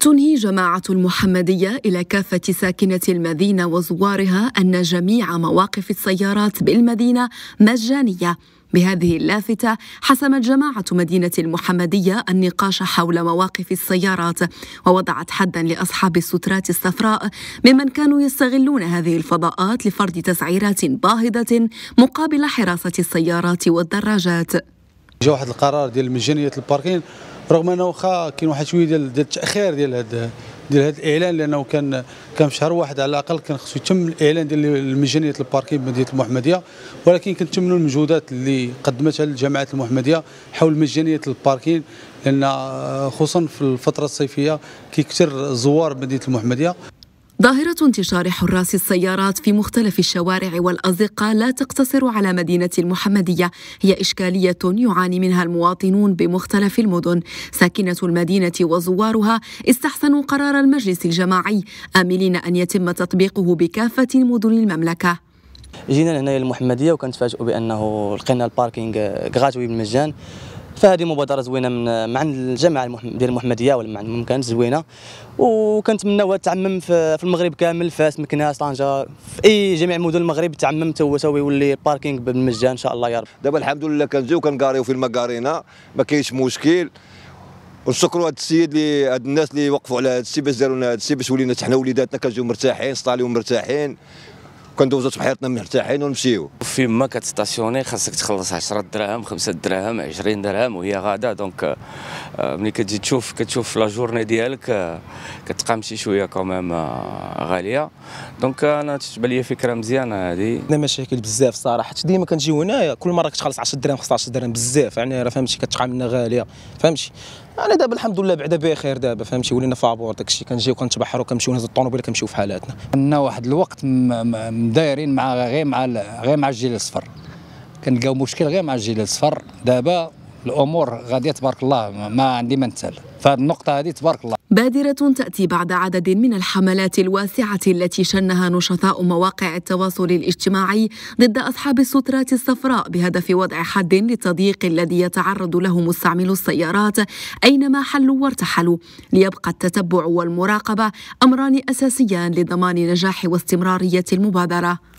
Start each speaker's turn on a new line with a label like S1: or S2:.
S1: تنهي جماعة المحمدية إلى كافة ساكنة المدينة وزوارها أن جميع مواقف السيارات بالمدينة مجانية بهذه اللافتة حسمت جماعة مدينة المحمدية النقاش حول مواقف السيارات ووضعت حدا لأصحاب السترات الصفراء ممن كانوا يستغلون هذه الفضاءات لفرض تسعيرات باهظة مقابل حراسة السيارات والدراجات.
S2: جا واحد القرار ديال مجانية الباركين رغم انه واخا كاين واحد شويه ديال التاخير ديال هذا ديال هذا الاعلان لانه كان كان في شهر واحد على الاقل كان خصو يتم الاعلان ديال المجانيه الباركي بمدينه المحمديه ولكن كنتمنوا المجهودات اللي قدمتها الجامعات المحمديه حول مجانيه الباركين لان خصوصا في الفتره الصيفيه كيكثر الزوار بمدينه المحمديه
S1: ظاهرة انتشار حراس السيارات في مختلف الشوارع والأزقة لا تقتصر على مدينة المحمدية هي إشكالية يعاني منها المواطنون بمختلف المدن ساكنة المدينة وزوارها استحسنوا قرار المجلس الجماعي آملين أن يتم تطبيقه بكافة مدن المملكة
S3: جينا لهنايا المحمديه وكنتفاجئوا بانه لقينا الباركينغ غاتوي بالمجان فهذه مبادره زوينه من مع الجامعه ديال المحمديه ولا مع الممكن زوينه وكنتمناوها تعمم في المغرب كامل فاس مكناس طنجه في اي جميع مدن المغرب تعمم تو تو يولي باركينغ بالمجان ان شاء الله يا رب
S1: دابا الحمد لله كنجيو كنقاريو في المقارينا ما كاينش مشكل ونشكروا هذا السيد اللي هاد الناس اللي وقفوا على هذا الشيء باش داروا لنا هذا الشيء باش ولينا حنا وليداتنا كنجيو مرتاحين سطاليو مرتاحين كندوزو بحياتنا مرتاحين ونمشيو
S3: فيما كتستاسيوني خاصك تخلص 10 دراهم 5 دراهم 20 درهم وهي غاده دونك ملي كتجي تشوف كتشوف لا جورني ديالك كتقام شي شويه كوميم غاليه دونك انا تتبان لي فكره مزيانه هذه عندنا مشاكل بزاف صراحه حيت ديما كنجيو هنايا كل مره كتخلص 10 دراهم 15 درهم بزاف
S2: يعني راه فهمتي كتقام لنا غاليه فهمتي انا دابا الحمد لله بعدا بخير دابا فهمتي ولينا فابور داكشي كنجيو كنتبحروا كنمشيو نهز الطوموبيل كنمشيو في حالاتنا عندنا واحد الوقت مدايرين مع غير مع غير مع الجيل الصفر كنلقاو مشكل غير مع الجيل الصفر دابا الامور غاديه تبارك الله ما عندي ما نتسال فهذه النقطه هذه تبارك الله
S1: بادرة تأتي بعد عدد من الحملات الواسعة التي شنها نشطاء مواقع التواصل الاجتماعي ضد أصحاب السترات الصفراء بهدف وضع حد للتضييق الذي يتعرض له مستعملو السيارات أينما حلوا وارتحلوا ليبقى التتبع والمراقبة أمران أساسيان لضمان نجاح واستمرارية المبادرة